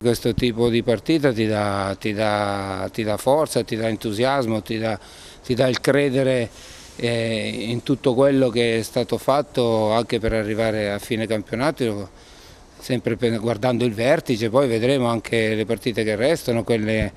Questo tipo di partita ti dà, ti dà, ti dà forza, ti dà entusiasmo, ti dà, ti dà il credere eh, in tutto quello che è stato fatto anche per arrivare a fine campionato, sempre guardando il vertice, poi vedremo anche le partite che restano, quelle,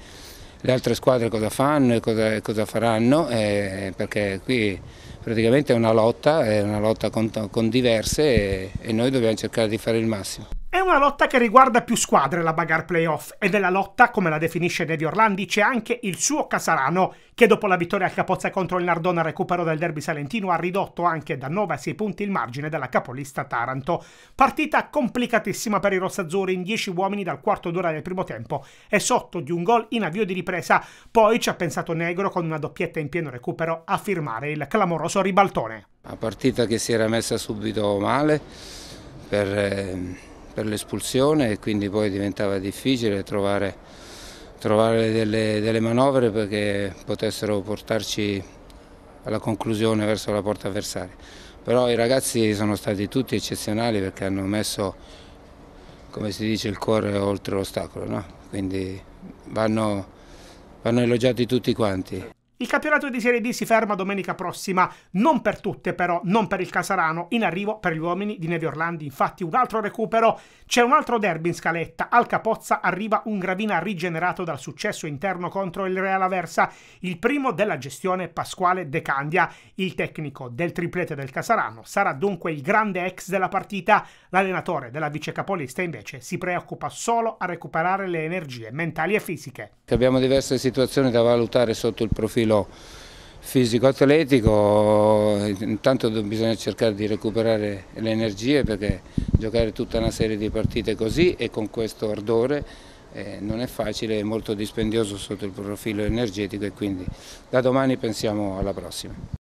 le altre squadre cosa fanno e cosa, cosa faranno, eh, perché qui praticamente è una lotta, è una lotta con, con diverse e, e noi dobbiamo cercare di fare il massimo. È una lotta che riguarda più squadre la bagarre playoff e della lotta, come la definisce Devi Orlandi, c'è anche il suo Casarano, che dopo la vittoria al Capozza contro il Nardona recupero del derby salentino ha ridotto anche da 9 a 6 punti il margine della capolista Taranto. Partita complicatissima per i rossazzurri in 10 uomini dal quarto d'ora del primo tempo e sotto di un gol in avvio di ripresa. Poi ci ha pensato Negro con una doppietta in pieno recupero a firmare il clamoroso ribaltone. La partita che si era messa subito male per... Eh per l'espulsione e quindi poi diventava difficile trovare, trovare delle, delle, manovre perché potessero portarci alla conclusione verso la porta avversaria. Però i ragazzi sono stati tutti eccezionali perché hanno messo, come si dice, il cuore oltre l'ostacolo, no? quindi vanno, vanno elogiati tutti quanti. Il campionato di Serie D si ferma domenica prossima, non per tutte però, non per il Casarano, in arrivo per gli uomini di Nevi Orlandi, infatti un altro recupero, c'è un altro derby in scaletta, al Capozza arriva un Gravina rigenerato dal successo interno contro il Real Aversa, il primo della gestione Pasquale De Candia, il tecnico del triplete del Casarano sarà dunque il grande ex della partita, l'allenatore della vice capolista invece si preoccupa solo a recuperare le energie mentali e fisiche. Abbiamo diverse situazioni da valutare sotto il profilo livello fisico-atletico, intanto bisogna cercare di recuperare le energie perché giocare tutta una serie di partite così e con questo ardore eh, non è facile, è molto dispendioso sotto il profilo energetico e quindi da domani pensiamo alla prossima.